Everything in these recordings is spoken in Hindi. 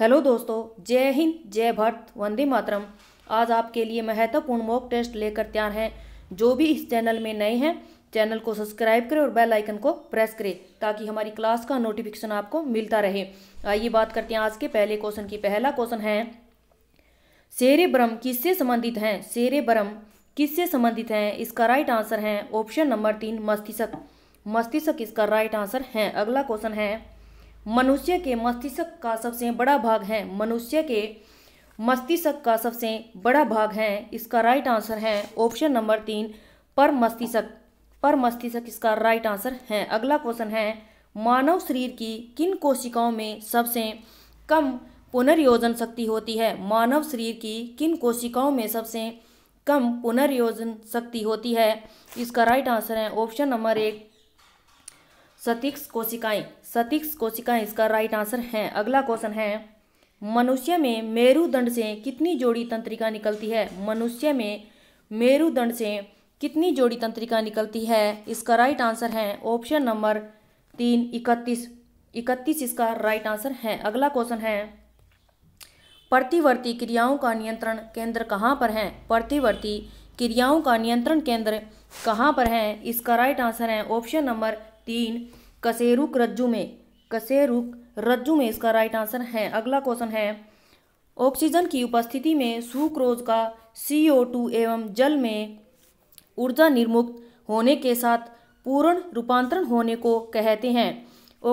हेलो दोस्तों जय हिंद जय भारत वंदे मातरम आज आपके लिए महत्वपूर्ण मॉक टेस्ट लेकर तैयार हैं जो भी इस चैनल में नए हैं चैनल को सब्सक्राइब करें और बेल आइकन को प्रेस करें ताकि हमारी क्लास का नोटिफिकेशन आपको मिलता रहे आइए बात करते हैं आज के पहले क्वेश्चन की पहला क्वेश्चन है शेरे ब्रह्म किससे संबंधित हैं शेरे ब्रह्म किससे संबंधित हैं इसका राइट आंसर है ऑप्शन नंबर तीन मस्तिष्क मस्तिष्क इसका राइट आंसर है अगला क्वेश्चन है मनुष्य के मस्तिष्क का सबसे बड़ा भाग है मनुष्य के मस्तिष्क का सबसे बड़ा भाग है इसका राइट आंसर है ऑप्शन नंबर तीन पर मस्तिष्क पर मस्तिष्क इसका राइट आंसर है अगला क्वेश्चन है मानव शरीर की किन कोशिकाओं में सबसे कम पुनर्योजन शक्ति होती है मानव शरीर की किन कोशिकाओं में सबसे कम पुनर्योजन शक्ति होती है इसका राइट आंसर है ऑप्शन नंबर एक सतिक्स कोशिकाएं सतिक्स कोशिकाएं इसका राइट आंसर है अगला क्वेश्चन है मनुष्य में मेरुदंड से कितनी जोड़ी तंत्रिका निकलती है मनुष्य में मेरुदंड से कितनी जोड़ी तंत्रिका निकलती है इसका राइट आंसर है ऑप्शन नंबर तीन इकतीस इकतीस इसका राइट आंसर है अगला क्वेश्चन है प्रतिवर्ती क्रियाओं का नियंत्रण केंद्र कहाँ पर है प्रतिवर्ती क्रियाओं का नियंत्रण केंद्र कहाँ पर है इसका राइट आंसर है ऑप्शन नंबर तीन कसेरुक रज्जु में कसेरुक रज्जु में इसका राइट आंसर है अगला क्वेश्चन है ऑक्सीजन की उपस्थिति में सुक्रोज का सी ओ टू एवं जल में ऊर्जा निर्मुक्त होने के साथ पूर्ण रूपांतरण होने को कहते हैं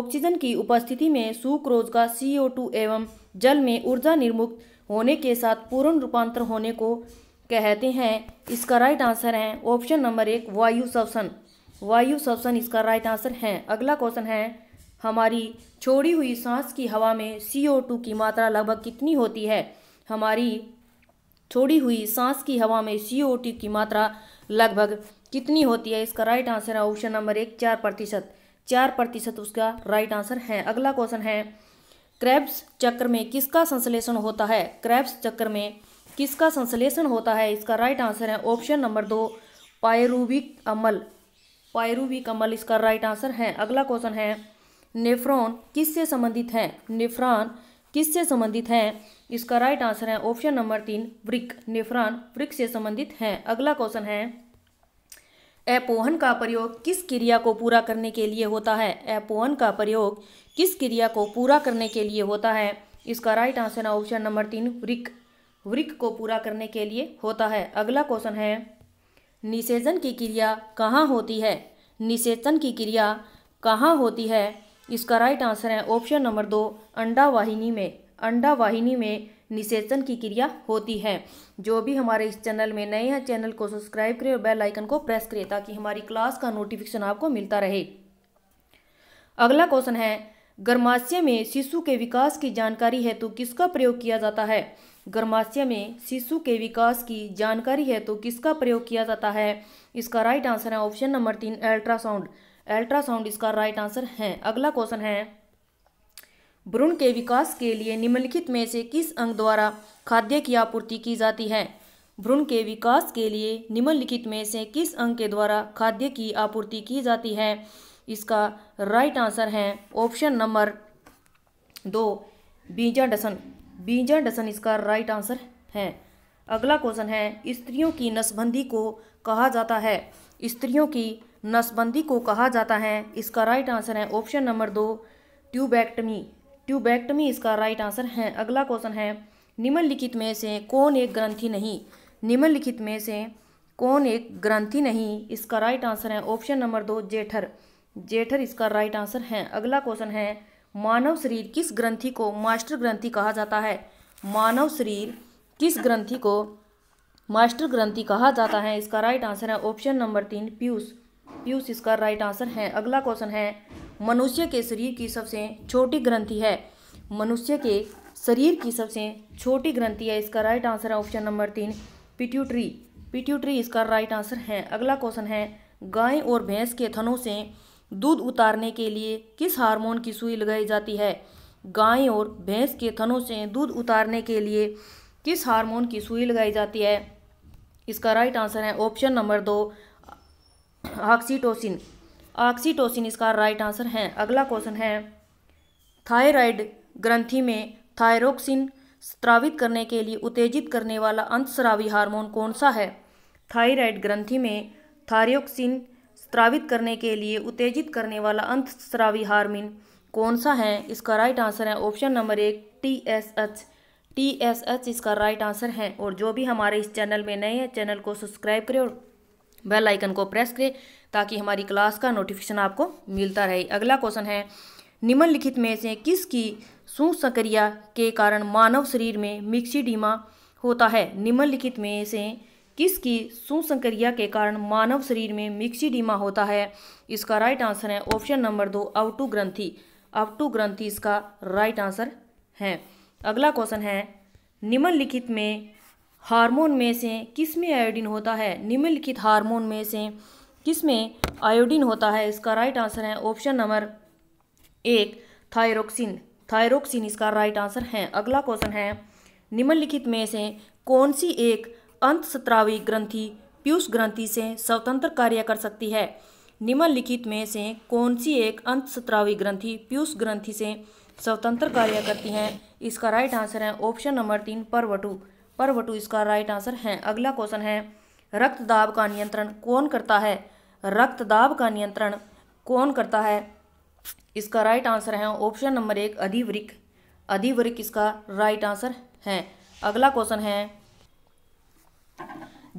ऑक्सीजन की उपस्थिति में सुक्रोज का सी ओ टू एवं जल में ऊर्जा निर्मुक्त होने के साथ पूर्ण रूपांतरण होने को कहते हैं इसका राइट आंसर है ऑप्शन नंबर एक वायु श्वसन वायु ऑप्शन इसका राइट आंसर है अगला क्वेश्चन है हमारी छोड़ी हुई सांस की हवा में सी ओ टू की मात्रा लगभग कितनी होती है हमारी छोड़ी हुई सांस की हवा में सी ओ टू की मात्रा लगभग कितनी होती है इसका राइट आंसर है ऑप्शन नंबर एक चार प्रतिशत चार प्रतिशत उसका राइट आंसर है अगला क्वेश्चन है क्रैब्स चक्र में किसका संश्लेषण होता है क्रैब्स चक्र में किसका संश्लेषण होता है इसका राइट आंसर है ऑप्शन नंबर दो पायरूबिक अमल भी कमल इसका राइट आंसर है अगला क्वेश्चन है नेफ्रॉन किससे संबंधित है नेफ्रॉन किससे संबंधित है इसका राइट आंसर है ऑप्शन नंबर तीन वृक नेफ्रॉन वृक से संबंधित है अगला क्वेश्चन है एपोहन का प्रयोग किस क्रिया को पूरा करने के लिए होता है एपोहन का प्रयोग किस क्रिया को पूरा करने के लिए होता है इसका राइट आंसर है ऑप्शन नंबर तीन वृक वृक को पूरा करने के लिए होता है अगला क्वेश्चन है निषेचन की क्रिया कहाँ होती है निषेचन की क्रिया कहाँ होती है इसका राइट आंसर है ऑप्शन नंबर दो अंडा वाहिनी में अंडा वाहिनी में निषेचन की क्रिया होती है जो भी हमारे इस चैनल में नए हैं चैनल को सब्सक्राइब करें और बेल आइकन को प्रेस करें ताकि हमारी क्लास का नोटिफिकेशन आपको मिलता रहे अगला क्वेश्चन है गर्माशय में शिशु के विकास की जानकारी है तो किसका प्रयोग किया जाता है गर्माशय में शिशु के विकास की जानकारी है तो किसका प्रयोग किया जाता है इसका राइट आंसर है ऑप्शन नंबर तीन अल्ट्रासाउंड अल्ट्रासाउंड इसका राइट आंसर है अगला क्वेश्चन है भ्रूण के विकास के लिए निम्नलिखित में से किस अंग द्वारा खाद्य की आपूर्ति की जाती है भ्रूण के विकास के लिए निम्नलिखित में से किस अंग के द्वारा खाद्य की आपूर्ति की जाती है इसका राइट आंसर है ऑप्शन नंबर दो बीजाडसन बीजा डसन इसका राइट आंसर है अगला क्वेश्चन है स्त्रियों की नसबंदी को कहा जाता है स्त्रियों की नसबंदी को कहा जाता है इसका राइट आंसर है ऑप्शन नंबर दो ट्यूबैक्टमी ट्यूबैक्टमी इसका राइट आंसर है अगला क्वेश्चन है निम्नलिखित में से कौन एक ग्रंथि नहीं निम्नलिखित में से कौन एक ग्रंथि नहीं इसका राइट आंसर है ऑप्शन नंबर दो जेठर जेठर इसका राइट आंसर है अगला क्वेश्चन है मानव शरीर किस ग्रंथि को मास्टर ग्रंथि कहा जाता है मानव शरीर किस ग्रंथि को मास्टर ग्रंथि कहा जाता है इसका राइट आंसर है ऑप्शन नंबर तीन पीयूष पीयूष इसका राइट आंसर है अगला क्वेश्चन है मनुष्य के शरीर की सबसे छोटी ग्रंथि है मनुष्य के शरीर की सबसे छोटी ग्रंथि है इसका राइट आंसर है ऑप्शन नंबर तीन पिट्यूटरी पिट्यूटरी इसका राइट आंसर है अगला क्वेश्चन है गाय और भैंस के थनों से दूध उतारने के लिए किस हार्मोन की सुई लगाई जाती है गाय और भैंस के थनों से दूध उतारने के लिए किस हार्मोन की सुई लगाई जाती है इसका राइट आंसर है ऑप्शन नंबर दो ऑक्सीटोसिन ऑक्सीटोसिन इसका राइट आंसर है अगला क्वेश्चन है थायराइड ग्रंथि में थायरोक्सिन स्त्रावित करने के लिए उत्तेजित करने वाला अंतस्रावी हार्मोन कौन सा है थायराइड ग्रंथि में थायरोक्सिन स्त्रावित करने के लिए उत्तेजित करने वाला अंत स्त्रावी हार्मिन कौन सा है इसका राइट आंसर है ऑप्शन नंबर एक T S H T S H इसका राइट आंसर है और जो भी हमारे इस चैनल में नए हैं चैनल को सब्सक्राइब करें और बेल आइकन को प्रेस करें ताकि हमारी क्लास का नोटिफिकेशन आपको मिलता रहे अगला क्वेश्चन है निम्नलिखित में से किसकी सुसक्रिया के कारण मानव शरीर में मिक्सीडीमा होता है निम्नलिखित में से किसकी सुसंक्रिया के कारण मानव शरीर में मिक्सीडीमा होता है इसका राइट आंसर है ऑप्शन नंबर दो अवटू ग्रंथी अवटू ग्रंथी इसका राइट आंसर है अगला क्वेश्चन है निम्नलिखित में हार्मोन में से किस में आयोडीन होता है निम्नलिखित हार्मोन में से किस में आयोडीन होता है इसका राइट आंसर है ऑप्शन नंबर एक थायरोक्सिन थायरोक्सिन इसका राइट आंसर है अगला क्वेश्चन है निम्नलिखित में से कौन सी एक अंत सत्रावी ग्रंथि पीयूष ग्रंथि से स्वतंत्र कार्य कर सकती है निम्नलिखित में से कौन सी एक अंत सत्रावी ग्रंथि पीयूष ग्रंथि से स्वतंत्र कार्य करती हैं इसका राइट आंसर है ऑप्शन नंबर तीन परवटु परवटु इसका राइट आंसर है अगला क्वेश्चन है रक्त दाब का नियंत्रण कौन करता है रक्त दाब का नियंत्रण कौन करता है इसका राइट आंसर है ऑप्शन नंबर एक अधिवृक अधिवृक इसका राइट आंसर है अगला क्वेश्चन है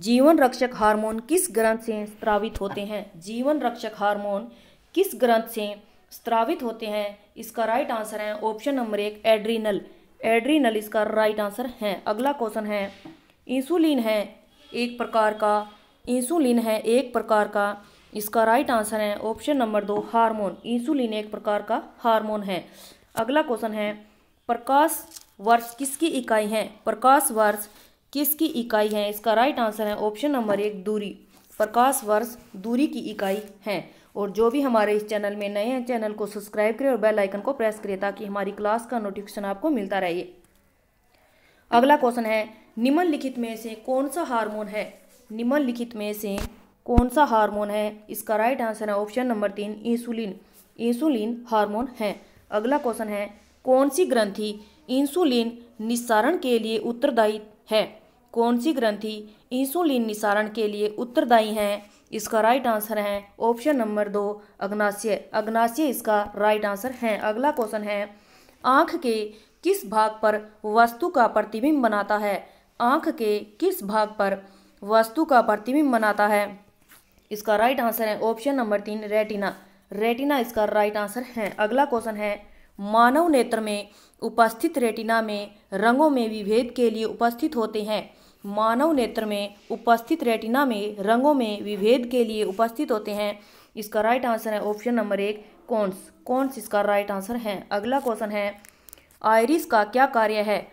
जीवन रक्षक हार्मोन किस ग्रंथ से स्त्रावित होते हैं जीवन रक्षक हार्मोन किस ग्रंथ से स्त्रावित होते हैं इसका राइट आंसर है ऑप्शन नंबर एक एड्रीनल एड्रीनल इसका राइट आंसर है अगला क्वेश्चन है इंसुलिन है एक प्रकार का इंसुलिन है एक प्रकार का इसका राइट आंसर है ऑप्शन नंबर दो हार्मोन इंसुलिन एक प्रकार का हार्मोन है अगला क्वेश्चन है प्रकाश वर्ष किसकी इकाई है प्रकाश वर्ष किसकी इकाई है इसका राइट आंसर है ऑप्शन नंबर एक दूरी प्रकाश वर्ष दूरी की इकाई है और जो भी हमारे इस चैनल में नए हैं चैनल को सब्सक्राइब करें और बेल आइकन को प्रेस करें ताकि हमारी क्लास का नोटिफिकेशन आपको मिलता रहे अगला क्वेश्चन है निम्नलिखित में से कौन सा हार्मोन है निम्नलिखित में से कौन सा हार्मोन है इसका राइट आंसर है ऑप्शन नंबर तीन इंसुलिन इंसुलिन हार्मोन है अगला क्वेश्चन है कौन सी ग्रंथि इंसुलिन निस्सारण के लिए उत्तरदायी है कौन सी ग्रंथि इंसुलिन निसारण के लिए उत्तरदायी हैं इसका राइट आंसर है ऑप्शन नंबर दो अग्नाशय अग्नाशय इसका राइट आंसर है अगला क्वेश्चन है आँख के किस भाग पर वस्तु का प्रतिबिंब बनाता है आँख के किस भाग पर वस्तु का प्रतिबिंब बनाता है इसका राइट आंसर है ऑप्शन नंबर तीन रेटिना रेटिना इसका राइट आंसर है अगला क्वेश्चन है मानव नेत्र में उपस्थित रेटिना में रंगों में विभेद के लिए उपस्थित होते हैं मानव नेत्र में उपस्थित रेटिना में रंगों में विभेद के लिए उपस्थित होते हैं इसका राइट आंसर है ऑप्शन नंबर एक कौनस कौनस इसका राइट आंसर है अगला क्वेश्चन है आयरिस का क्या कार्य है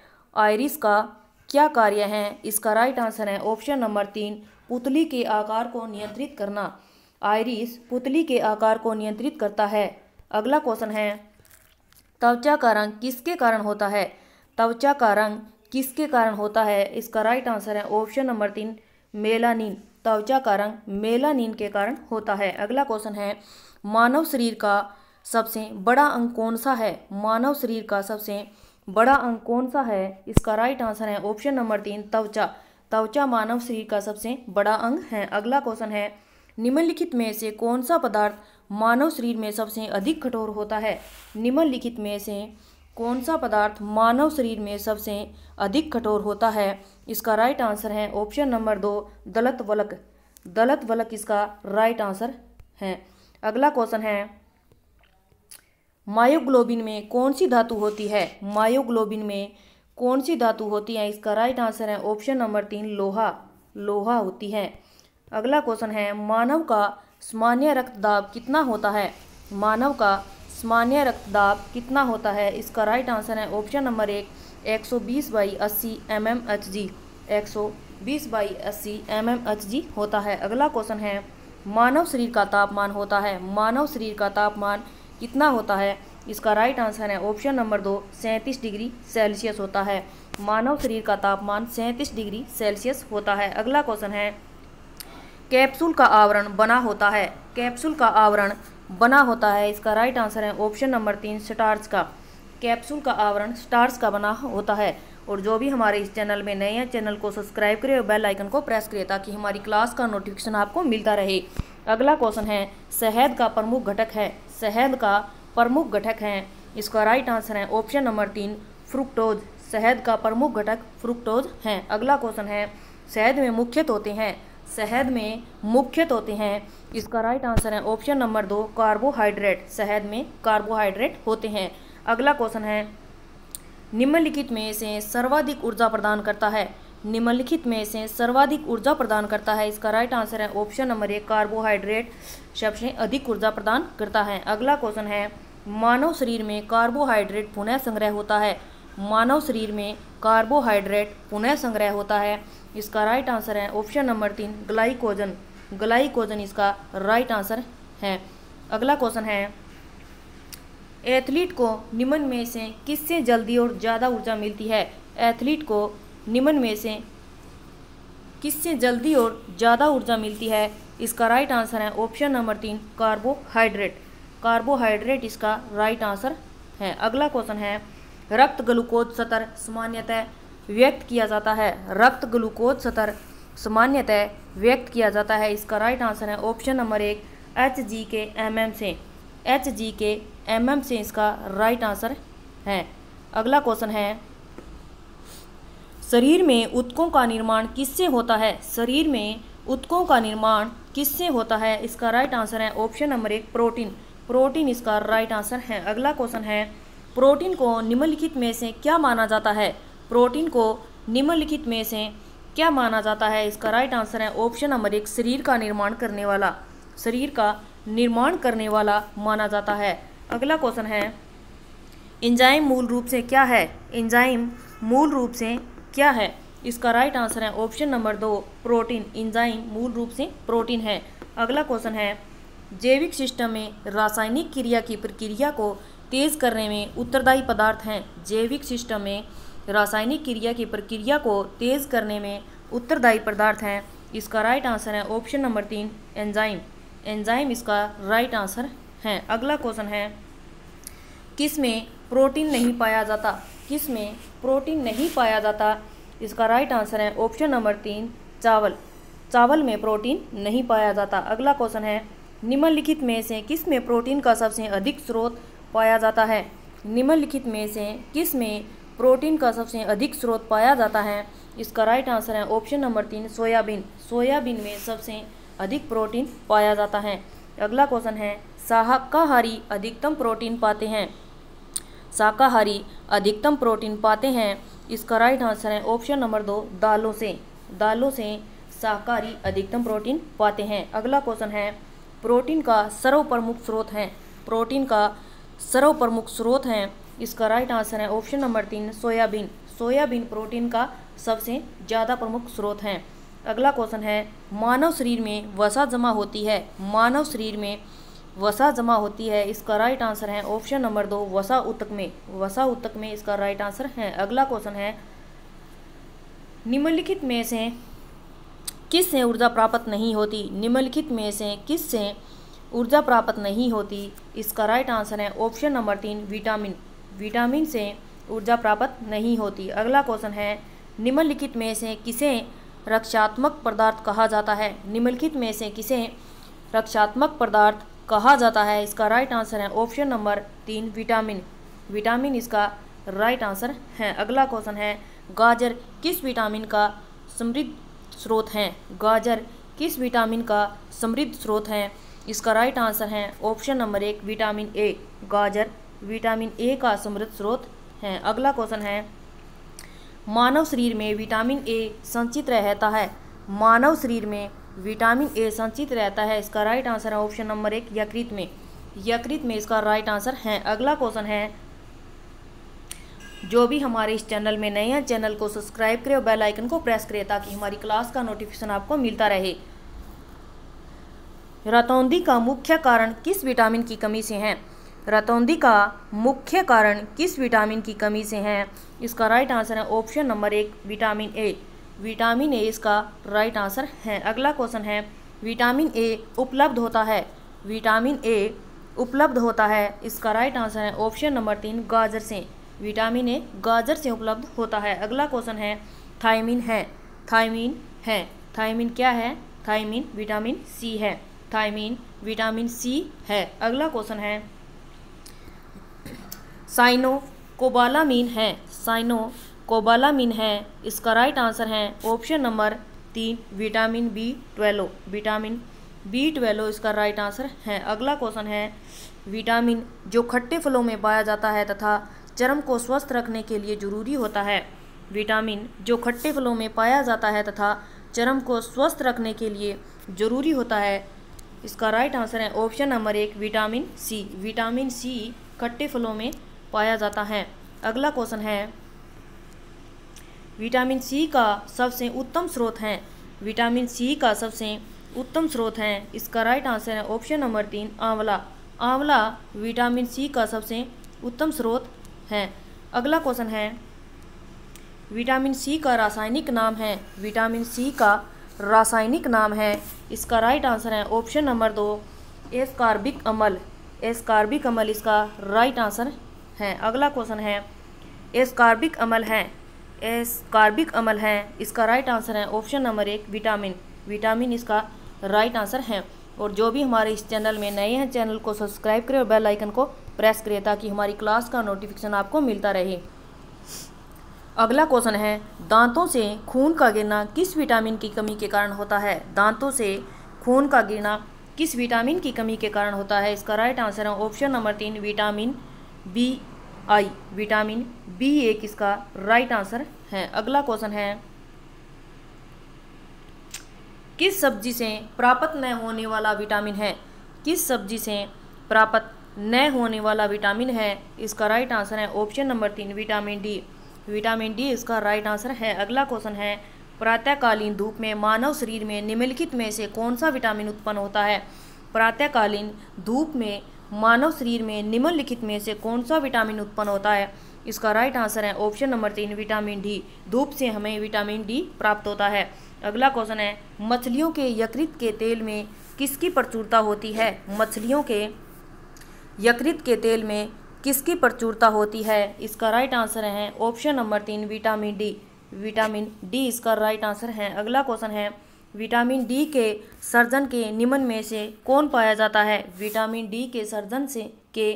आयरिस का क्या कार्य है इसका राइट आंसर है ऑप्शन नंबर तीन पुतली के आकार को नियंत्रित करना आयरिस पुतली के आकार को नियंत्रित करता है अगला क्वेश्चन है त्वचा का रंग किसके कारण होता है त्वचा का रंग किसके कारण होता है इसका राइट आंसर है ऑप्शन नंबर तीन मेलानिन त्वचा का रंग मेलानिन के कारण होता है अगला क्वेश्चन है मानव शरीर का सबसे बड़ा अंग कौन सा है मानव शरीर का सबसे बड़ा अंग कौन सा है इसका राइट आंसर है ऑप्शन नंबर तीन त्वचा त्वचा मानव शरीर का सबसे बड़ा अंग है अगला क्वेश्चन है निम्नलिखित में से कौन सा पदार्थ मानव शरीर में सबसे अधिक कठोर होता है निम्नलिखित में से कौन सा पदार्थ मानव शरीर में सबसे अधिक कठोर होता है इसका राइट आंसर है ऑप्शन नंबर दो दलत वलक दलत वलक इसका राइट आंसर है अगला क्वेश्चन है मायोग्लोबिन में कौन सी धातु होती है मायोग्लोबिन में कौन सी धातु होती है इसका राइट आंसर है ऑप्शन नंबर तीन लोहा लोहा होती है अगला क्वेश्चन है मानव का सामान्य रक्तदाब कितना होता है मानव का सामान्य रक्तदाब कितना होता है इसका राइट आंसर है ऑप्शन नंबर एक 120 सौ बीस बाई अस्सी एम एम एच जी एक सौ बीस बाई अस्सी एम एम एच जी होता है अगला क्वेश्चन है मानव शरीर का तापमान होता है मानव शरीर का तापमान कितना होता है इसका राइट आंसर है ऑप्शन नंबर दो सैंतीस डिग्री सेल्सियस होता है मानव शरीर का तापमान सैंतीस डिग्री सेल्सियस होता है अगला क्वेश्चन है कैप्सूल का आवरण बना होता है कैप्सूल का आवरण बना होता है इसका राइट आंसर है ऑप्शन नंबर तीन स्टार्स का कैप्सूल का आवरण स्टार्स का बना होता है और जो भी हमारे इस चैनल में नए हैं चैनल को सब्सक्राइब करें और बेल आइकन को प्रेस करें ताकि हमारी क्लास का नोटिफिकेशन आपको मिलता रहे अगला क्वेश्चन है शहद का प्रमुख घटक है शहद का प्रमुख घटक है इसका राइट आंसर है ऑप्शन नंबर तीन फ्रुक्टोज शहद का प्रमुख घटक फ्रुक्टोज हैं अगला क्वेश्चन है शहद में मुख्य तोते हैं शहद में मुख्य होते हैं इसका राइट आंसर है ऑप्शन नंबर दो कार्बोहाइड्रेट शहद में कार्बोहाइड्रेट होते हैं अगला क्वेश्चन है निम्नलिखित में से सर्वाधिक ऊर्जा प्रदान करता है निम्नलिखित में से सर्वाधिक ऊर्जा प्रदान करता है इसका राइट आंसर है ऑप्शन नंबर एक कार्बोहाइड्रेट सबसे अधिक ऊर्जा प्रदान करता है अगला क्वेश्चन है मानव शरीर में कार्बोहाइड्रेट पुनः संग्रह होता है मानव शरीर में कार्बोहाइड्रेट पुनः संग्रह होता है इसका राइट आंसर है ऑप्शन नंबर तीन ग्लाइकोजन ग्लाइकोजन इसका राइट आंसर है अगला क्वेश्चन है एथलीट को निम्न में से किससे जल्दी और ज़्यादा ऊर्जा मिलती है एथलीट को निम्न में से किससे जल्दी और ज़्यादा ऊर्जा मिलती है इसका राइट आंसर है ऑप्शन नंबर तीन कार्बोहाइड्रेट कार्बोहाइड्रेट इसका राइट आंसर है अगला क्वेश्चन है रक्त ग्लूकोज सतर सामान्यतः व्यक्त किया जाता है रक्त ग्लूकोज सतर सामान्यतः व्यक्त किया जाता है इसका राइट आंसर है ऑप्शन नंबर एक एच जी के एम एम से एच जी के एम एम से इसका राइट आंसर है अगला क्वेश्चन है शरीर में उत्कों का निर्माण किससे होता है शरीर में उत्कों का निर्माण किससे होता है इसका राइट आंसर है ऑप्शन नंबर एक प्रोटीन प्रोटीन इसका राइट आंसर है अगला क्वेश्चन है प्रोटीन को निम्नलिखित में से क्या माना जाता है प्रोटीन को निम्नलिखित में से क्या माना जाता है इसका राइट आंसर है ऑप्शन नंबर एक शरीर का निर्माण करने वाला शरीर का निर्माण करने वाला माना जाता है अगला क्वेश्चन है इंजाइम मूल रूप से क्या है इंजाइम मूल रूप से क्या है इसका राइट आंसर है ऑप्शन नंबर दो प्रोटीन इंजाइम मूल रूप से प्रोटीन है अगला क्वेश्चन है जैविक सिस्टम में रासायनिक क्रिया की प्रक्रिया को तेज़ करने में उत्तरदायी पदार्थ हैं जैविक सिस्टम में रासायनिक क्रिया की प्रक्रिया को तेज़ करने में उत्तरदायी पदार्थ हैं इसका राइट आंसर है ऑप्शन नंबर तीन एंजाइम एंजाइम इसका राइट आंसर है अगला क्वेश्चन है किस में प्रोटीन नहीं पाया जाता किस में प्रोटीन नहीं पाया जाता इसका राइट आंसर है ऑप्शन नंबर तीन चावल चावल में प्रोटीन नहीं पाया जाता अगला क्वेश्चन है निम्नलिखित में से किस में प्रोटीन का सबसे अधिक स्रोत पाया जाता है निम्नलिखित में से किस में प्रोटीन का सबसे अधिक स्रोत पाया जाता है इसका राइट आंसर है ऑप्शन नंबर तीन सोयाबीन सोयाबीन में सबसे अधिक प्रोटीन पाया जाता है अगला क्वेश्चन है शाकाहारी अधिकतम प्रोटीन पाते हैं शाकाहारी अधिकतम प्रोटीन पाते हैं इसका राइट आंसर है ऑप्शन नंबर दो दालों से दालों से शाकाहारी अधिकतम प्रोटीन पाते हैं अगला क्वेश्चन है प्रोटीन का सर्वप्रमुख स्रोत है प्रोटीन का सर्वप्रमुख स्रोत हैं इसका राइट आंसर है ऑप्शन नंबर तीन सोयाबीन सोयाबीन प्रोटीन का सबसे ज़्यादा प्रमुख स्रोत हैं अगला क्वेश्चन है मानव शरीर में वसा जमा होती है मानव शरीर में वसा जमा होती है इसका राइट आंसर है ऑप्शन नंबर दो वसा उत्तक में वसा उत्तक में इसका राइट आंसर है अगला क्वेश्चन है निम्नलिखित में से किस से ऊर्जा प्राप्त नहीं होती निम्नलिखित में से किस से ऊर्जा प्राप्त नहीं होती इसका राइट आंसर है ऑप्शन नंबर तीन विटामिन विटामिन से ऊर्जा प्राप्त नहीं होती अगला क्वेश्चन है निम्नलिखित में से किसे रक्षात्मक पदार्थ कहा जाता है निम्नलिखित में से किसे रक्षात्मक पदार्थ कहा जाता है इसका राइट आंसर है ऑप्शन नंबर तीन विटामिन विटामिन इसका राइट आंसर है अगला क्वेश्चन है गाजर किस विटामिन का समृद्ध स्रोत है गाजर किस विटामिन का समृद्ध स्रोत है इसका राइट आंसर है ऑप्शन नंबर एक विटामिन ए गाजर विटामिन ए का समृद्ध स्रोत है अगला क्वेश्चन है मानव शरीर में विटामिन ए संचित रहता है मानव शरीर में विटामिन ए संचित रहता है इसका राइट आंसर है ऑप्शन नंबर एक यकृत में यकृत में इसका राइट आंसर है अगला क्वेश्चन है जो भी हमारे इस चैनल में नए हैं चैनल को सब्सक्राइब करें और बेल आइकन को प्रेस करें ताकि हमारी क्लास का नोटिफिकेशन आपको मिलता रहे रतौंदी का मुख्य कारण किस विटामिन की कमी से है रतौंधी का मुख्य कारण किस विटामिन की कमी से है इसका राइट आंसर है ऑप्शन नंबर एक विटामिन ए विटामिन ए इसका राइट आंसर है अगला क्वेश्चन है विटामिन ए उपलब्ध होता है विटामिन ए उपलब्ध होता है इसका राइट आंसर है ऑप्शन नंबर तीन गाजर से विटामिन ए गाजर से उपलब्ध होता है अगला क्वेश्चन है थायमिन है थायमिन है थायमिन क्या है थायमिन विटामिन सी है थायमिन विटामिन सी है अगला क्वेश्चन है साइनो कोबालामीन है साइनो कोबालामीन है इसका राइट आंसर है ऑप्शन नंबर तीन vitamin B twelve vitamin B twelve इसका राइट आंसर है अगला क्वेश्चन है विटामिन जो खट्टे फलों में पाया जाता है तथा चरम को स्वस्थ रखने के लिए जरूरी होता है विटामिन जो खट्टे फलों में पाया जाता है तथा चरम को स्वस्थ रखने के लिए जरूरी होता है इसका राइट आंसर है ऑप्शन नंबर एक विटामिन सी विटामिन सी खट्टे फलों में पाया जाता है अगला क्वेश्चन है विटामिन सी का सबसे उत्तम स्रोत है विटामिन सी का सबसे उत्तम स्रोत है इसका राइट आंसर है ऑप्शन नंबर तीन आंवला आंवला विटामिन सी का सबसे उत्तम स्रोत है अगला क्वेश्चन है विटामिन सी का रासायनिक नाम है विटामिन सी का रासायनिक नाम है इसका राइट आंसर है ऑप्शन नंबर दो एस्कार्बिक अमल एस्कार्बिक अमल इसका राइट आंसर हैं अगला क्वेश्चन है एस्कार्बिक अमल हैं एस्कार्बिक अमल हैं इसका राइट आंसर है ऑप्शन नंबर एक विटामिन विटामिन इसका राइट आंसर है और जो भी हमारे इस चैनल में नए हैं चैनल को सब्सक्राइब करें और बेल आइकन को प्रेस करें ताकि हमारी क्लास का नोटिफिकेशन आपको मिलता रहे अगला क्वेश्चन है दांतों से खून का गिरना किस विटामिन की कमी के कारण होता है दांतों से खून का गिरना किस विटामिन की कमी के कारण होता है इसका राइट आंसर है ऑप्शन नंबर तीन विटामिन बी आई विटामिन बी एक इसका राइट आंसर है अगला क्वेश्चन है किस सब्जी से प्राप्त न होने वाला विटामिन है किस सब्जी से प्राप्त न होने वाला विटामिन है इसका राइट आंसर है ऑप्शन नंबर तीन विटामिन डी विटामिन डी इसका राइट आंसर है अगला क्वेश्चन है प्रातःकालीन धूप में मानव शरीर में निम्नलिखित में से कौन सा विटामिन उत्पन्न होता है प्रातःकालीन धूप में मानव शरीर में निम्नलिखित में से कौन सा विटामिन उत्पन्न होता है इसका राइट आंसर है ऑप्शन नंबर तीन विटामिन डी धूप से हमें विटामिन डी प्राप्त होता है अगला क्वेश्चन है मछलियों के यकृत के तेल में किसकी प्रचुरता होती है मछलियों के यकृत के तेल में किसकी प्रचुरता होती है इसका राइट आंसर है ऑप्शन नंबर तीन विटामिन डी विटामिन डी इसका राइट आंसर है अगला क्वेश्चन है विटामिन डी के सर्जन के निम्न में से कौन पाया जाता है विटामिन डी के सर्जन से के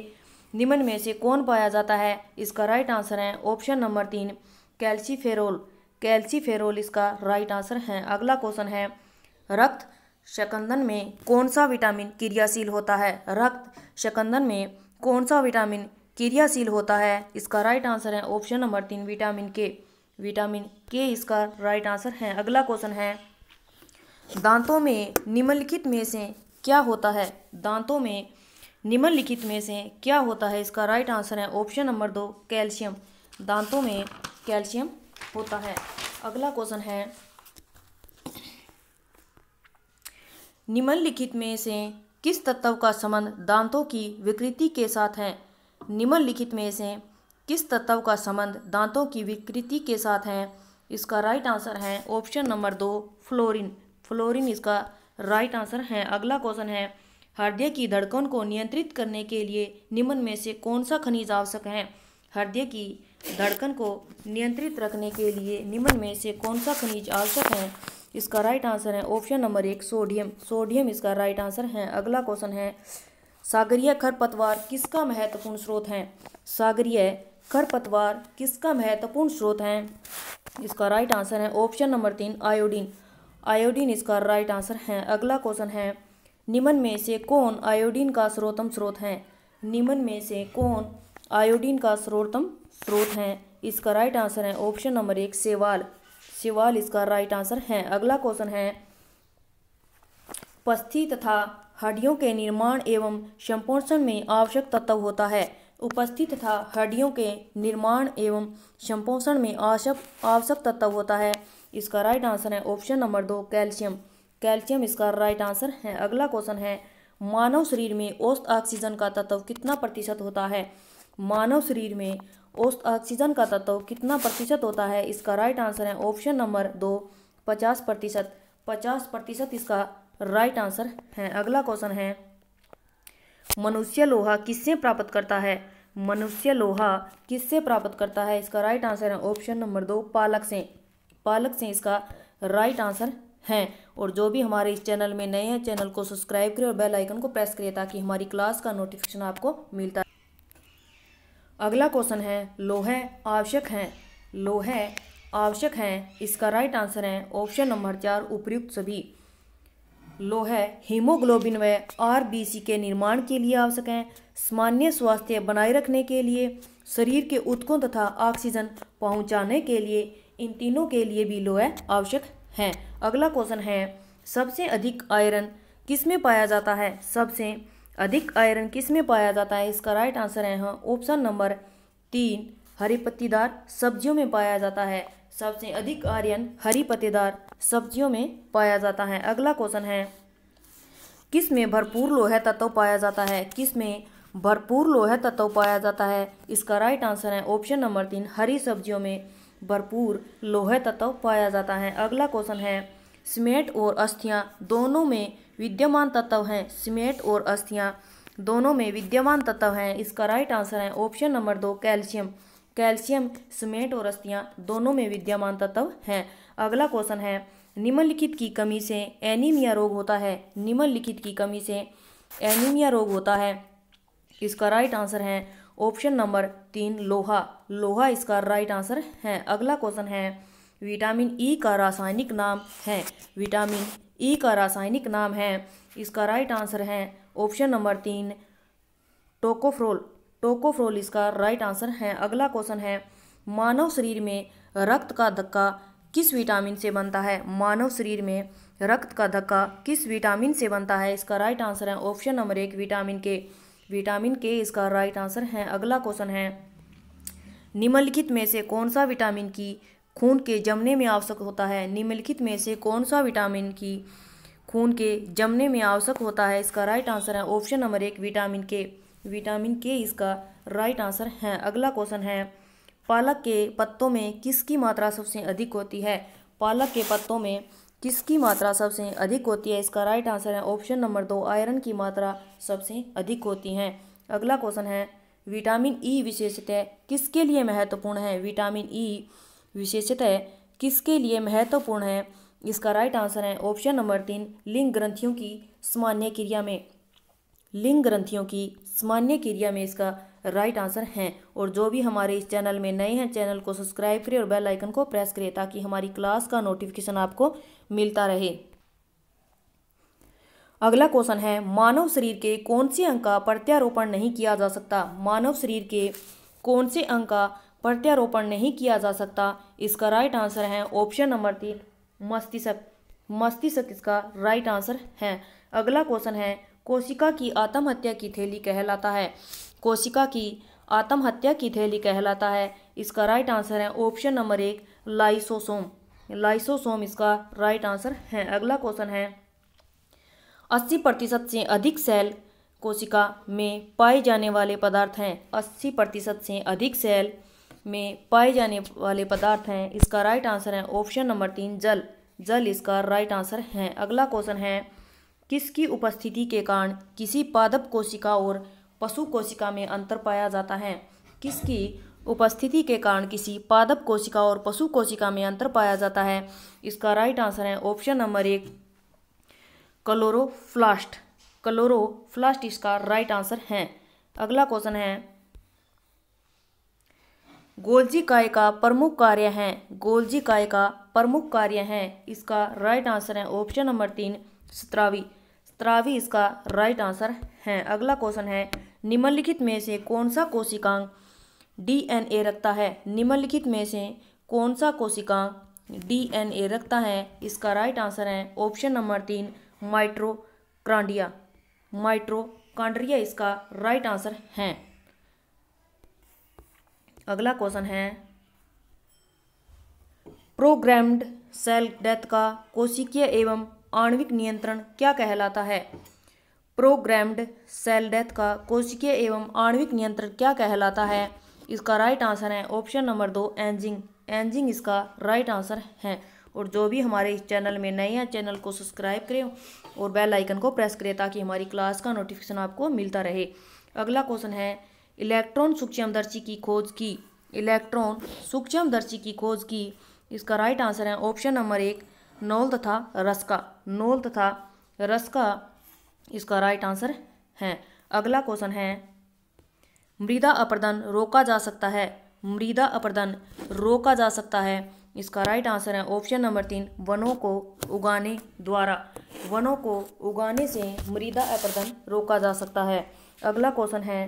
निम्न में से कौन पाया जाता है इसका राइट आंसर है ऑप्शन नंबर तीन कैल्सीफेरोल कैल्सीफेरोल इसका राइट आंसर है अगला क्वेश्चन है रक्त शकंदन में कौन सा विटामिन क्रियाशील होता है रक्त शकंदन में कौन सा विटामिन क्रियाशील होता है इसका राइट आंसर है ऑप्शन नंबर तीन विटामिन के विटामिन के इसका राइट आंसर है अगला क्वेश्चन है दांतों में निम्नलिखित में से क्या होता है दांतों में निम्नलिखित में से क्या होता है इसका राइट आंसर है ऑप्शन नंबर दो कैल्शियम दांतों में कैल्शियम होता है अगला क्वेश्चन है निम्नलिखित में से किस तत्व का संबंध दांतों की विकृति के साथ है निम्नलिखित में से किस तत्व का संबंध दांतों की विकृति के साथ है इसका राइट आंसर है ऑप्शन नंबर दो फ्लोरिन फ्लोरिन इसका राइट आंसर है अगला क्वेश्चन है हृदय की धड़कन को नियंत्रित करने के लिए निम्न में से कौन सा खनिज आवश्यक है हृदय की धड़कन को नियंत्रित रखने के लिए निम्न में से कौन सा खनिज आवश्यक है इसका राइट आंसर है ऑप्शन नंबर एक सोडियम सोडियम इसका राइट आंसर है अगला क्वेश्चन है सागरीय खरपतवार किसका महत्वपूर्ण स्रोत है सागरीय खरपतवार किसका महत्वपूर्ण स्रोत है इसका राइट आंसर है ऑप्शन नंबर तीन आयोडीन आयोडीन इसका राइट आंसर है अगला क्वेश्चन है निम्न में से कौन आयोडीन का स्रोतम स्रोत है निम्न में से कौन आयोडीन का स्रोतम स्रोत है इसका राइट आंसर है ऑप्शन नंबर एक सेवाल सेवाल इसका राइट आंसर है अगला क्वेश्चन है पस्थि तथा हड्डियों के निर्माण एवं संपोषण में आवश्यक तत्व होता है उपस्थित तथा हड्डियों के निर्माण एवं संपोषण में आवश्यक आवश्यक तत्व होता है इसका राइट आंसर है ऑप्शन नंबर दो कैल्शियम कैल्शियम इसका राइट आंसर है अगला क्वेश्चन है मानव शरीर में औस्त ऑक्सीजन का तत्व कितना प्रतिशत होता है मानव शरीर में औस्त ऑक्सीजन का तत्व कितना प्रतिशत होता है इसका राइट आंसर है ऑप्शन नंबर दो पचास प्रतिशत पचास प्रतिशत इसका राइट आंसर है अगला क्वेश्चन है मनुष्य लोहा किससे प्राप्त करता है मनुष्य लोहा किससे प्राप्त करता है इसका राइट आंसर है ऑप्शन नंबर दो पालक से पालक से इसका राइट आंसर है और जो भी हमारे इस चैनल में नए हैं चैनल को सब्सक्राइब करें और बेल आइकन को प्रेस करिए ताकि हमारी क्लास का नोटिफिकेशन आपको मिलता है अगला क्वेश्चन है लोहे आवश्यक हैं लोहे आवश्यक हैं इसका राइट आंसर है ऑप्शन नंबर चार उपयुक्त सभी लोहे हीमोग्लोबिन व आरबीसी के निर्माण के लिए आवश्यक हैं सामान्य स्वास्थ्य बनाए रखने के लिए शरीर के उत्कों तथा ऑक्सीजन पहुंचाने के लिए इन तीनों के लिए भी लोहे आवश्यक हैं अगला क्वेश्चन है सबसे अधिक आयरन किस में पाया जाता है सबसे अधिक आयरन किस में पाया जाता है इसका राइट आंसर है हाँ ऑप्शन नंबर तीन हरी पत्तीदार सब्जियों में पाया जाता है सबसे अधिक आयरन हरी पत्तेदार सब्जियों में पाया जाता है अगला क्वेश्चन है किस में भरपूर लोहे तत्व पाया जाता है किस में भरपूर लोहे तत्व पाया जाता है इसका राइट आंसर है ऑप्शन नंबर तीन हरी सब्जियों में भरपूर लोहे तत्व पाया जाता है अगला क्वेश्चन है सीमेंट और अस्थियाँ दोनों में विद्यमान तत्व हैं सीमेंट और अस्थियाँ दोनों में विद्यमान तत्व हैं इसका राइट आंसर है ऑप्शन नंबर दो कैल्शियम कैल्शियम सीमेंट और अस्थियाँ दोनों में विद्यमान तत्व हैं अगला क्वेश्चन है निम्नलिखित की कमी से एनीमिया रोग होता है निम्नलिखित की कमी से एनीमिया रोग होता है इसका राइट आंसर है ऑप्शन नंबर तीन लोहा लोहा इसका राइट आंसर है अगला क्वेश्चन है विटामिन ई e का रासायनिक नाम है विटामिन ई e का रासायनिक नाम है इसका राइट आंसर है ऑप्शन नंबर तीन टोकोफ्रोल टोकोफ्रोल इसका राइट आंसर है अगला क्वेश्चन है मानव शरीर में रक्त का धक्का किस विटामिन से बनता है मानव शरीर में रक्त का धक्का किस विटामिन से बनता है इसका राइट आंसर है ऑप्शन नंबर एक विटामिन के विटामिन के इसका राइट आंसर है अगला क्वेश्चन है निम्नलिखित में से कौन सा विटामिन की खून के जमने में आवश्यक होता है निम्नलिखित में से कौन सा विटामिन की खून के जमने में आवश्यक होता है इसका राइट आंसर है ऑप्शन नंबर एक विटामिन के विटामिन के इसका राइट आंसर है अगला क्वेश्चन है पालक के पत्तों में किसकी मात्रा सबसे अधिक होती है पालक के पत्तों में किसकी मात्रा सबसे अधिक होती है इसका राइट आंसर है ऑप्शन नंबर दो आयरन की मात्रा सबसे अधिक होती है अगला क्वेश्चन है विटामिन ई विशेषतः किसके लिए महत्वपूर्ण है विटामिन ई विशेषतः किसके लिए महत्वपूर्ण है इसका राइट आंसर है ऑप्शन नंबर तीन लिंग ग्रंथियों की सामान्य क्रिया में लिंग ग्रंथियों की सामान्य क्रिया में इसका राइट आंसर है और जो भी हमारे इस चैनल में नए हैं चैनल को सब्सक्राइब करें और बेल आइकन को प्रेस करें ताकि हमारी क्लास का नोटिफिकेशन आपको मिलता रहे अगला क्वेश्चन है मानव शरीर के कौन से अंग का प्रत्यारोपण नहीं किया जा सकता मानव शरीर के कौन से अंग का प्रत्यारोपण नहीं किया जा सकता इसका राइट आंसर है ऑप्शन नंबर तीन मस्तिष्क मस्तिष्क इसका राइट आंसर है अगला क्वेश्चन है कोशिका की आत्महत्या की थैली कहलाता है कोशिका की आत्महत्या की थैली कहलाता है इसका राइट आंसर है ऑप्शन नंबर एक लाइसोसोम लाइसोसोम इसका राइट आंसर है अगला क्वेश्चन है अस्सी प्रतिशत से अधिक सेल कोशिका में पाए जाने वाले पदार्थ हैं अस्सी प्रतिशत से अधिक सेल में पाए जाने वाले पदार्थ हैं इसका राइट आंसर है ऑप्शन नंबर तीन जल जल इसका राइट आंसर है अगला क्वेश्चन है किसकी उपस्थिति के कारण किसी पादप कोशिका और पशु कोशिका में अंतर पाया जाता है किसकी उपस्थिति के कारण किसी पादप कोशिका और पशु कोशिका में अंतर पाया जाता है इसका राइट आंसर है ऑप्शन नंबर एक क्लोरोफ्लास्ट क्लोरोफ्लास्ट इसका राइट आंसर है अगला क्वेश्चन है गोल्जी काय का प्रमुख कार्य है गोल्जी काय का प्रमुख कार्य है इसका राइट आंसर है ऑप्शन नंबर तीन स्त्रावी स्त्रावी इसका राइट आंसर है अगला क्वेश्चन है निम्नलिखित में से कौन सा कोशिकांग डीएनए रखता है निम्नलिखित में से कौन सा कोशिका डीएनए रखता है इसका राइट आंसर है ऑप्शन नंबर तीन माइट्रोक्रांडिया माइट्रोकांड्रिया इसका राइट आंसर है अगला क्वेश्चन है प्रोग्राम्ड सेल डेथ का कोशिकीय एवं आणविक नियंत्रण क्या कहलाता है प्रोग्राम्ड सेल डेथ का कोशिकीय एवं आणविक नियंत्रण क्या कहलाता है इसका राइट आंसर है ऑप्शन नंबर दो एंजिंग एंजिंग इसका राइट आंसर है और जो भी हमारे इस चैनल में नए हैं चैनल को सब्सक्राइब करें और बेल आइकन को प्रेस करें ताकि हमारी क्लास का नोटिफिकेशन आपको मिलता रहे अगला क्वेश्चन है इलेक्ट्रॉन सूक्ष्मदर्शी की खोज की इलेक्ट्रॉन सूक्ष्मदर्शी की खोज की इसका राइट आंसर है ऑप्शन नंबर एक नोल तथा रस्का नोल तथा रस्का इसका राइट आंसर है अगला क्वेश्चन है मृदा अपरदन रोका जा सकता है मृदा अपरदन रोका जा सकता है इसका राइट आंसर है ऑप्शन नंबर तीन वनों को उगाने द्वारा वनों को उगाने से मृदा अपरदन रोका जा सकता है अगला क्वेश्चन है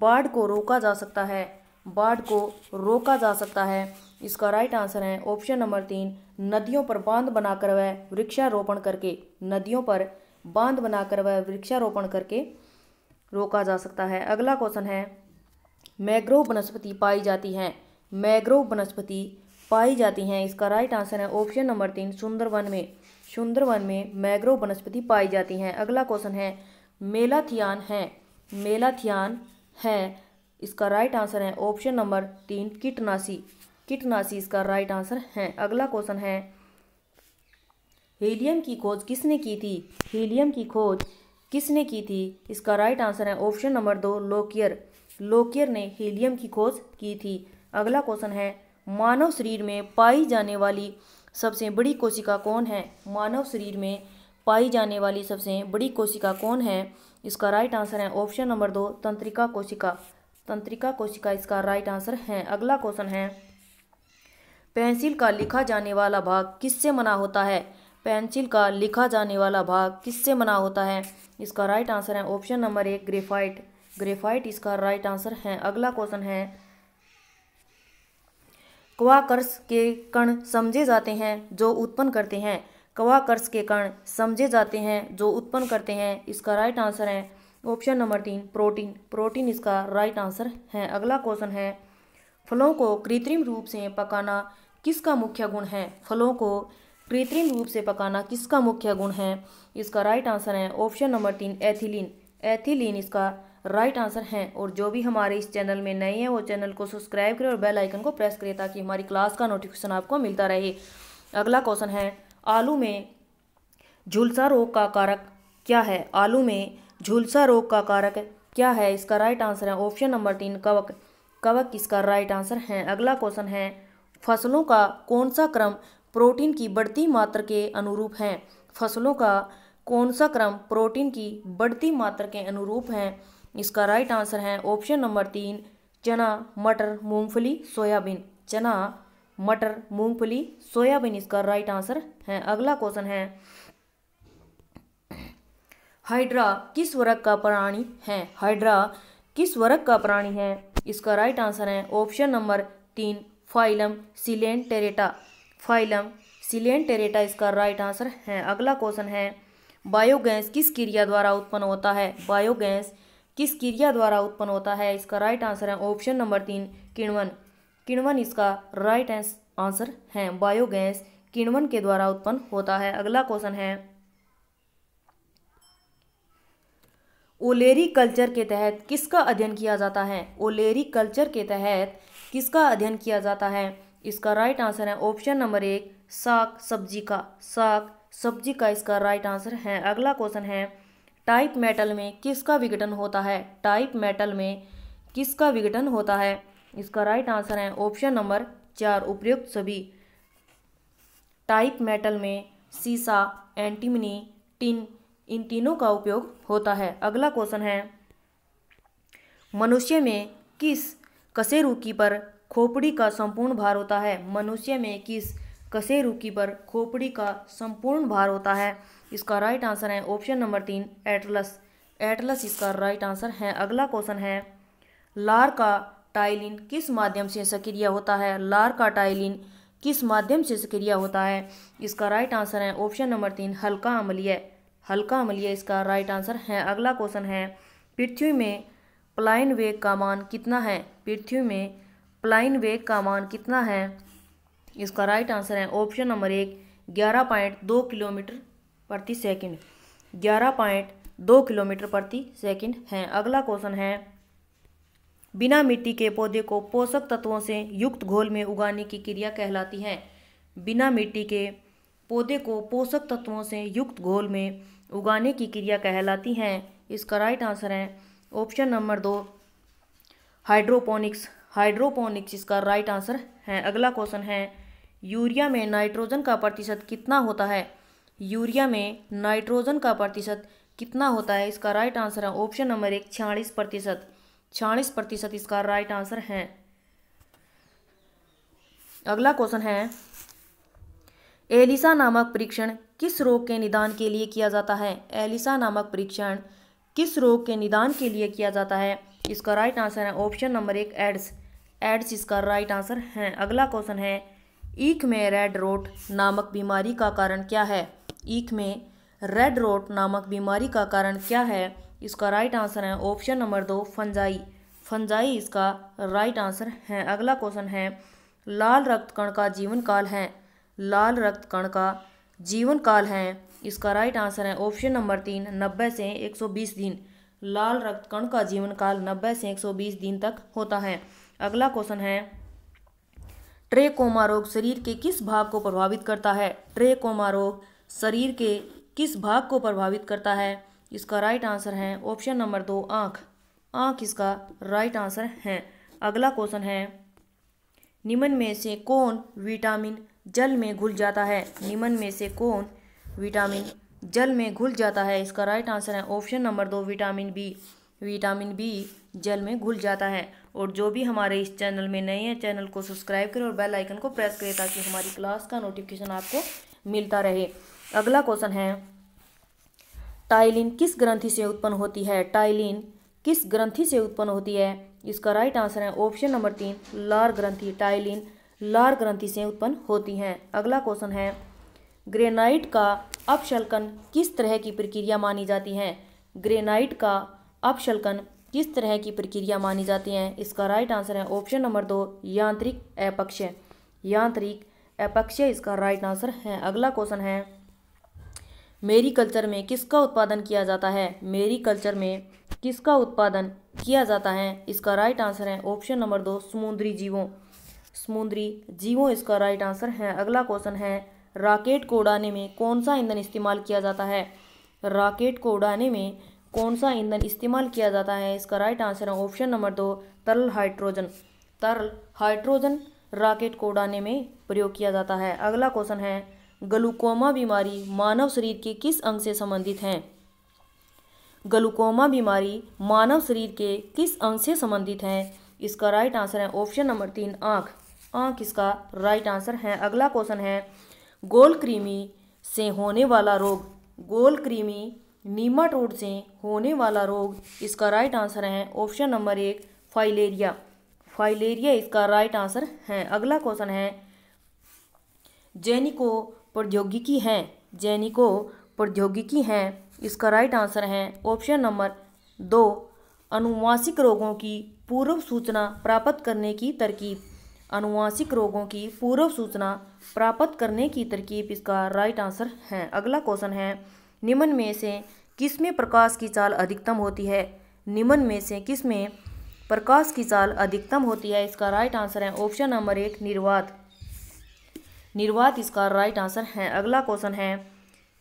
बाढ़ को रोका जा सकता है बाढ़ को रोका जा सकता है इसका राइट आंसर है ऑप्शन नंबर तीन नदियों पर बांध बनाकर वह वृक्षारोपण करके नदियों पर बांध बनाकर वह वृक्षारोपण करके रोका जा सकता है अगला क्वेश्चन है मैग्रोव वनस्पति पाई जाती हैं मैग्रोव वनस्पति पाई जाती हैं इसका राइट आंसर है ऑप्शन नंबर तीन सुंदरवन में सुंदरवन में मैग्रोव वनस्पति पाई जाती हैं अगला क्वेश्चन है मेलाथियान है मेलाथियान है इसका राइट आंसर है ऑप्शन नंबर तीन कीटनाशी कीटनाशी इसका राइट आंसर है अगला क्वेश्चन है हीलियम की खोज किसने की थी हीलियम की खोज किसने की थी इसका राइट आंसर है ऑप्शन नंबर दो लोकियर लोकियर ने हीलियम की खोज की थी अगला क्वेश्चन है मानव शरीर में पाई जाने वाली सबसे बड़ी कोशिका कौन है मानव शरीर में पाई जाने वाली सबसे बड़ी कोशिका कौन है इसका राइट आंसर है ऑप्शन नंबर दो तंत्रिका कोशिका तंत्रिका कोशिका इसका राइट आंसर है अगला क्वेश्चन है पेंसिल का लिखा जाने वाला भाग किससे मना होता है पेंसिल का लिखा जाने वाला भाग किससे मना होता है इसका राइट आंसर है ऑप्शन नंबर एक ग्रेफाइट ग्रेफाइट इसका राइट आंसर है अगला क्वेश्चन है क्वाकर्स के कण समझे जाते हैं जो उत्पन्न करते हैं क्वाकर्स के कण समझे जाते हैं जो उत्पन्न करते हैं इसका राइट आंसर है ऑप्शन नंबर तीन प्रोटीन प्रोटीन इसका राइट आंसर है अगला क्वेश्चन है फलों को कृत्रिम रूप से पकाना किसका मुख्य गुण है फलों को कृत्रिम रूप से पकाना किसका मुख्य गुण है इसका राइट आंसर है ऑप्शन नंबर तीन एथिलीन एथिलीन इसका राइट आंसर हैं और जो भी हमारे इस चैनल में नए हैं वो चैनल को सब्सक्राइब करें और बेल आइकन को प्रेस करें ताकि हमारी क्लास का नोटिफिकेशन आपको मिलता रहे अगला क्वेश्चन है आलू में झुलसा रोग का कारक क्या है आलू में झुलसा रोग का कारक क्या है इसका राइट आंसर है ऑप्शन नंबर तीन कवक कवक इसका राइट आंसर है अगला क्वेश्चन है फसलों का कौन सा क्रम प्रोटीन की बढ़ती मात्रा के अनुरूप है फसलों का कौन सा क्रम प्रोटीन की बढ़ती मात्रा के अनुरूप है इसका राइट आंसर है ऑप्शन नंबर तीन चना मटर मूंगफली सोयाबीन चना मटर मूंगफली सोयाबीन इसका राइट आंसर है अगला क्वेश्चन है हाइड्रा किस वर्ग का प्राणी है हाइड्रा किस वर्ग का प्राणी है इसका राइट आंसर है ऑप्शन नंबर तीन phylum coelenterata phylum coelenterata इसका राइट आंसर है अगला क्वेश्चन है बायोगैस किस क्रिया द्वारा उत्पन्न होता है बायोगैस किस क्रिया द्वारा उत्पन्न होता है इसका राइट आंसर है ऑप्शन नंबर तीन किण्वन किण्वन इसका राइट आंसर है बायोगैस किण्वन के द्वारा उत्पन्न होता है अगला क्वेश्चन है ओलेरी कल्चर के तहत किसका अध्ययन किया जाता है ओलेरी कल्चर के तहत किसका अध्ययन किया जाता है इसका राइट आंसर है ऑप्शन नंबर एक साग सब्जी का साग सब्जी का इसका राइट आंसर है अगला क्वेश्चन है टाइप मेटल में किसका विघटन होता है टाइप मेटल में किसका विघटन होता है इसका राइट आंसर है ऑप्शन नंबर चार उपयुक्त सभी टाइप मेटल में सीसा एंटीमनी टिन इन तीनों का उपयोग होता है अगला क्वेश्चन है मनुष्य में किस कसेरुकी पर खोपड़ी का संपूर्ण भार होता है मनुष्य में किस कसेरुकी पर खोपड़ी का संपूर्ण भार होता है इसका राइट आंसर है ऑप्शन नंबर तीन एटलस एटलस इसका राइट आंसर है अगला क्वेश्चन है लार का टाइलिन किस माध्यम से सक्रिय होता है लार का टाइलिन किस माध्यम से सक्रिय होता है इसका राइट आंसर है ऑप्शन नंबर तीन हल्का अमलीय हल्का अमलीय इसका राइट आंसर है अगला क्वेश्चन है पृथ्वी में प्लाइन वेग का मान कितना है पृथ्वी में प्लाइन वेग का मान कितना है इसका राइट आंसर है ऑप्शन नंबर एक ग्यारह पॉइंट दो किलोमीटर प्रति सेकंड ग्यारह पॉइंट दो किलोमीटर प्रति सेकंड हैं अगला क्वेश्चन है बिना मिट्टी के पौधे को पोषक तत्वों से युक्त घोल में उगाने की क्रिया कहलाती है बिना मिट्टी के पौधे को पोषक तत्वों से युक्त घोल में उगाने की क्रिया कहलाती हैं इसका राइट आंसर है ऑप्शन नंबर दो हाइड्रोपोनिक्स हाइड्रोपोनिक्स इसका राइट आंसर है अगला क्वेश्चन है यूरिया में नाइट्रोजन का प्रतिशत कितना होता है यूरिया में नाइट्रोजन का प्रतिशत कितना होता है इसका राइट आंसर है ऑप्शन नंबर एक छियालीस प्रतिशत छियालीस प्रतिशत इसका राइट आंसर है अगला क्वेश्चन है एलिसा नामक परीक्षण किस रोग के निदान के लिए किया जाता है एलिसा नामक परीक्षण किस रोग के निदान के लिए किया जाता है इसका राइट आंसर है ऑप्शन नंबर एक एड्स एड्स इसका राइट आंसर है अगला क्वेश्चन है ईख में रेड रोट नामक बीमारी का कारण क्या है ईख में रेड रोट नामक बीमारी का कारण क्या है इसका राइट आंसर है ऑप्शन नंबर दो फंजाई फंजाई इसका राइट आंसर है अगला क्वेश्चन है लाल रक्त कण का जीवन काल है लाल रक्त कण का जीवन काल है इसका राइट आंसर है ऑप्शन नंबर तीन नब्बे से एक सौ बीस दिन लाल रक्त कण का जीवन काल नब्बे से एक सौ बीस दिन तक होता है अगला क्वेश्चन है ट्रेकोमा रोग शरीर के किस भाग को प्रभावित करता है ट्रेकोमा रोग शरीर के किस भाग को प्रभावित करता है इसका राइट आंसर है ऑप्शन नंबर दो आँख आँख इसका राइट आंसर है अगला क्वेश्चन है निमन में से कौन विटामिन जल में घुल जाता है निमन में से कौन विटामिन जल में घुल जाता है इसका राइट आंसर है ऑप्शन नंबर दो विटामिन बी विटामिन बी जल में घुल जाता है और जो भी हमारे इस चैनल में नए हैं चैनल को सब्सक्राइब करें और बेल आइकन को प्रेस करें ताकि हमारी क्लास का नोटिफिकेशन आपको मिलता रहे अगला क्वेश्चन है टाइलिन किस ग्रंथि से उत्पन्न होती है टाइलिन किस ग्रंथि से उत्पन्न होती है इसका राइट आंसर है ऑप्शन नंबर तीन लार ग्रंथि टाइलिन लार ग्रंथि से उत्पन्न होती हैं अगला क्वेश्चन है ग्रेनाइट का अपशलकन किस तरह की प्रक्रिया मानी जाती है ग्रेनाइट का अपशलकन किस तरह की प्रक्रिया मानी जाती है इसका राइट आंसर है ऑप्शन नंबर दो यांत्रिक अपक्षय यांत्रिक अपक्ष इसका राइट आंसर है अगला क्वेश्चन है मेरी कल्चर में किसका उत्पादन किया जाता है मेरी कल्चर में किसका उत्पादन किया जाता है इसका राइट आंसर है ऑप्शन नंबर दो समुद्री जीवों समुद्री जीवों इसका राइट आंसर है अगला क्वेश्चन है राकेट को उड़ाने में कौन सा ईंधन इस्तेमाल किया जाता है राकेट को उड़ाने में कौन सा ईंधन इस्तेमाल किया जाता है इसका राइट आंसर है ऑप्शन नंबर दो तरल हाइड्रोजन तरल हाइड्रोजन राकेट को उड़ाने में प्रयोग किया जाता है अगला क्वेश्चन है ग्लूकोमा बीमारी मानव शरीर के किस अंग से संबंधित है ग्लूकोमा बीमारी मानव शरीर के किस अंग से संबंधित है इसका राइट आंसर है ऑप्शन नंबर तीन आँख आँख इसका राइट आंसर है अगला क्वेश्चन है गोल क्रीमी से होने वाला रोग गोल क्रीमी नीमाटोड से होने वाला रोग इसका राइट आंसर है ऑप्शन नंबर एक फाइलेरिया फाइलेरिया इसका राइट आंसर है अगला क्वेश्चन है जेनिको प्रौद्योगिकी हैं जैनिको प्रौद्योगिकी हैं इसका राइट आंसर है ऑप्शन नंबर दो अनुवांशिक रोगों की पूर्व सूचना प्राप्त करने की तरकीब अनुवांशिक रोगों की पूर्व सूचना प्राप्त करने की तरकीब इसका राइट आंसर है अगला क्वेश्चन है निम्न में से किस में प्रकाश की चाल अधिकतम होती है निम्न में से किस में प्रकाश की चाल अधिकतम होती है इसका राइट आंसर है ऑप्शन नंबर एक निर्वात निर्वात इसका राइट आंसर है अगला क्वेश्चन है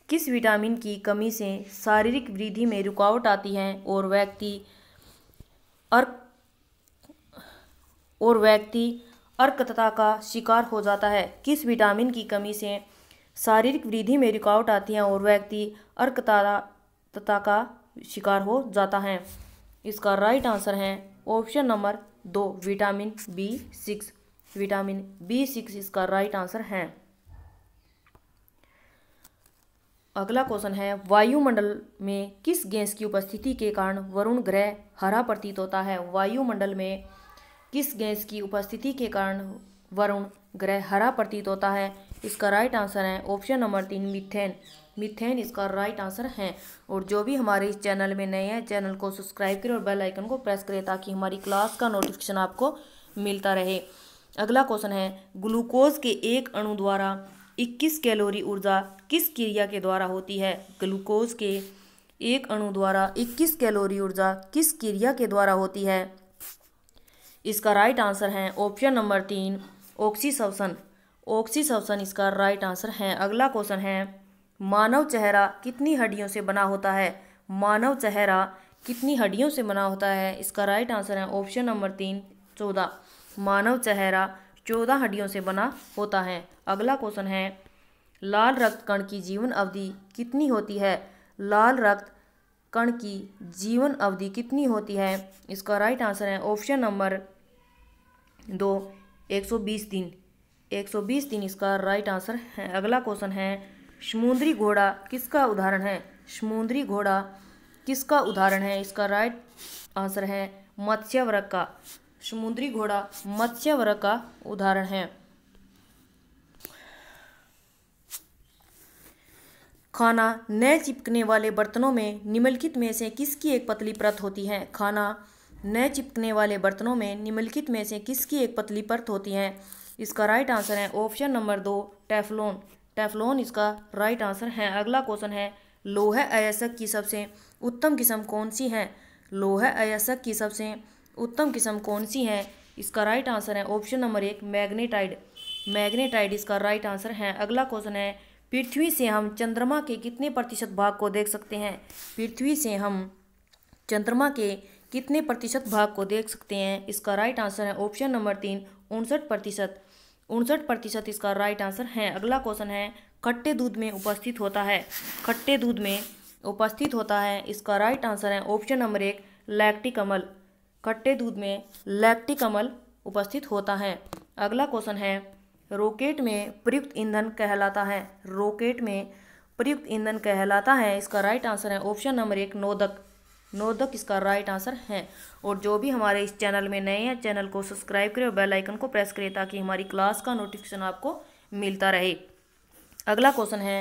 किस विटामिन की कमी से शारीरिक वृद्धि में रुकावट आती है और व्यक्ति अर्क और व्यक्ति अर्कतता का शिकार हो जाता है किस विटामिन की कमी से शारीरिक वृद्धि में रुकावट आती है और व्यक्ति अर्कतता का शिकार हो जाता है इसका राइट आंसर है ऑप्शन नंबर दो vitamin B six vitamin B six इसका राइट आंसर है अगला क्वेश्चन है वायुमंडल में किस गैस की उपस्थिति के कारण वरुण ग्रह हरा प्रतीत होता है वायुमंडल में किस गैस की उपस्थिति के कारण वरुण ग्रह हरा प्रतीत होता है इसका राइट आंसर है ऑप्शन नंबर तीन मिथेन मिथेन इसका राइट आंसर है और जो भी हमारे इस चैनल में नए हैं चैनल को सब्सक्राइब करें और बेल आइकन को प्रेस करें ताकि हमारी क्लास का नोटिफिकेशन आपको मिलता रहे अगला क्वेश्चन है ग्लूकोज के एक अणु द्वारा 21 कैलोरी ऊर्जा किस क्रिया के द्वारा होती है ग्लूकोज के एक अणु द्वारा 21 कैलोरी ऊर्जा किस क्रिया के द्वारा होती है इसका राइट आंसर है ऑप्शन नंबर तीन ऑक्सीसवसन ऑक्सीसवसन इसका राइट आंसर है अगला क्वेश्चन है मानव चेहरा कितनी हड्डियों से बना होता है मानव चेहरा कितनी हड्डियों से बना होता है इसका राइट आंसर है ऑप्शन नंबर तीन चौदह मानव चेहरा चौदह हड्डियों से बना होता है अगला क्वेश्चन है लाल रक्त कण की जीवन अवधि कितनी होती है लाल रक्त कण की जीवन अवधि कितनी होती है इसका राइट आंसर है ऑप्शन नंबर दो एक सौ बीस दिन एक सौ बीस दिन इसका राइट आंसर है अगला क्वेश्चन है समुद्री घोड़ा किसका उदाहरण है समुद्री घोड़ा किसका उदाहरण है इसका राइट आंसर है मत्स्यवरक का समुद्री घोड़ा मत्स्य वर्ग का उदाहरण है खाना न चिपकने वाले बर्तनों में निम्नलिखित में से किसकी एक पतली परत होती है खाना न चिपकने वाले बर्तनों में निम्नलिखित में से किसकी एक पतली परत होती है इसका राइट आंसर है ऑप्शन नंबर दो टेफलोन टेफलोन इसका राइट आंसर है अगला क्वेश्चन है लोह अयस्क की सबसे उत्तम किस्म कौन सी है लोह अयस्क की सबसे उत्तम किस्म कौन सी है इसका राइट आंसर है ऑप्शन नंबर एक मैग्नेटाइड मैग्नेटाइड इसका राइट आंसर है अगला क्वेश्चन है पृथ्वी से हम चंद्रमा के कितने प्रतिशत भाग को देख सकते हैं पृथ्वी से हम चंद्रमा के कितने प्रतिशत भाग को देख सकते हैं इसका राइट आंसर है ऑप्शन नंबर तीन उनसठ प्रतिशत उनसठ प्रतिशत इसका राइट आंसर है अगला क्वेश्चन है खट्टे दूध में उपस्थित होता है खट्टे दूध में उपस्थित होता है इसका राइट आंसर है ऑप्शन नंबर एक लैक्टिक अमल खट्टे दूध में लैक्टिक अमल उपस्थित होता है अगला क्वेश्चन है रॉकेट में प्रयुक्त ईंधन कहलाता है रॉकेट में प्रयुक्त ईंधन कहलाता है इसका राइट आंसर है ऑप्शन नंबर एक नोदक नोदक इसका राइट आंसर है और जो भी हमारे इस चैनल में नए हैं चैनल को सब्सक्राइब करें और बेल आइकन को प्रेस करें ताकि हमारी क्लास का नोटिफिकेशन आपको मिलता रहे अगला क्वेश्चन है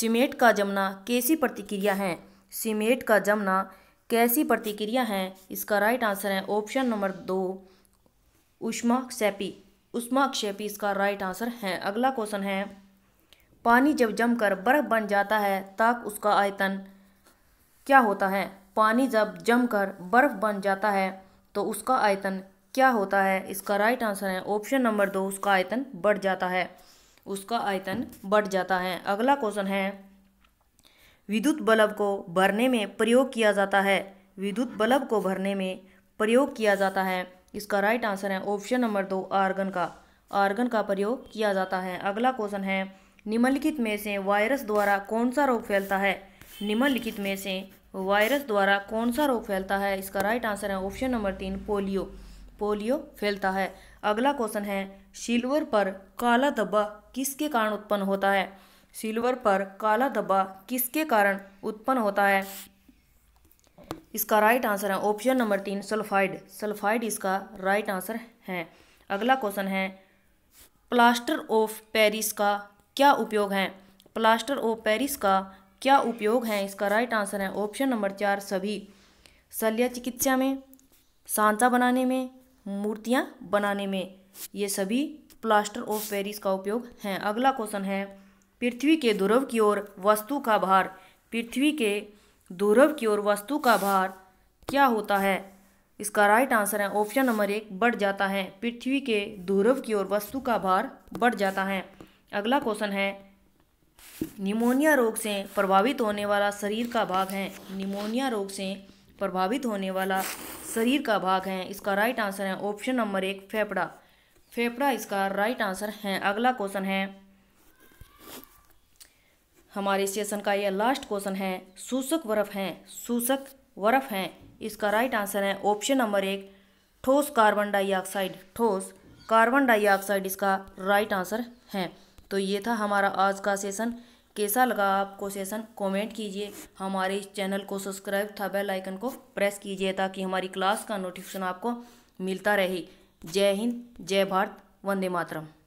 सीमेंट का जमना कैसी प्रतिक्रिया है सीमेंट का जमना कैसी प्रतिक्रिया है इसका राइट आंसर है ऑप्शन नंबर दो उष्माक्षेपी उष्माक्षेपी इसका राइट आंसर है अगला क्वेश्चन है पानी जब जमकर बर्फ बन जाता है तब उसका आयतन क्या होता है पानी जब जमकर बर्फ बन जाता है तो उसका आयतन क्या होता है इसका राइट आंसर है ऑप्शन नंबर दो उसका आयतन बढ़ जाता है उसका आयतन बढ़ जाता है अगला क्वेश्चन है विद्युत बल्ब को भरने में प्रयोग किया जाता है विद्युत बल्ब को भरने में प्रयोग किया जाता है इसका राइट आंसर है ऑप्शन नंबर दो आर्गन का आर्गन का प्रयोग किया जाता है अगला क्वेश्चन है निम्नलिखित में से वायरस द्वारा कौन सा रोग फैलता है निम्नलिखित में से वायरस द्वारा कौन सा रोग फैलता है इसका राइट आंसर है ऑप्शन नंबर तीन पोलियो पोलियो फैलता है अगला क्वेश्चन है सिल्वर पर काला धब्बा किसके कारण उत्पन्न होता है सिल्वर पर काला धब्बा किसके कारण उत्पन्न होता है इसका राइट आंसर है ऑप्शन नंबर तीन सल्फाइड सल्फाइड इसका राइट आंसर है अगला क्वेश्चन है प्लास्टर ऑफ पेरिस का क्या उपयोग है प्लास्टर ऑफ पेरिस का क्या उपयोग है इसका राइट आंसर है ऑप्शन नंबर चार सभी शल्य चिकित्सा में सांचा बनाने में मूर्तियाँ बनाने में ये सभी प्लास्टर ऑफ पेरिस का उपयोग है अगला क्वेश्चन है पृथ्वी के ध्रुव की ओर वस्तु का भार पृथ्वी के ध्रुव की ओर वस्तु का भार क्या होता है इसका राइट आंसर है ऑप्शन नंबर एक बढ़ जाता है पृथ्वी के ध्रुव की ओर वस्तु का भार बढ़ जाता है अगला क्वेश्चन है निमोनिया रोग से प्रभावित होने वाला शरीर का भाग है निमोनिया रोग से प्रभावित होने वाला शरीर का भाग है इसका राइट आंसर है ऑप्शन नंबर एक फेफड़ा फेफड़ा इसका राइट आंसर है अगला क्वेश्चन है हमारे सेशन का यह लास्ट क्वेश्चन है सूसक वर्फ हैं सूसक वर्फ हैं इसका राइट आंसर है ऑप्शन नंबर एक ठोस कार्बन डाइऑक्साइड ठोस कार्बन डाइऑक्साइड इसका राइट आंसर है तो ये था हमारा आज का सेशन कैसा लगा आपको सेशन कमेंट कीजिए हमारे इस चैनल को सब्सक्राइब था बेल आइकन को प्रेस कीजिए ताकि हमारी क्लास का नोटिफिकेशन आपको मिलता रहे जय हिंद जय भारत वंदे मातरम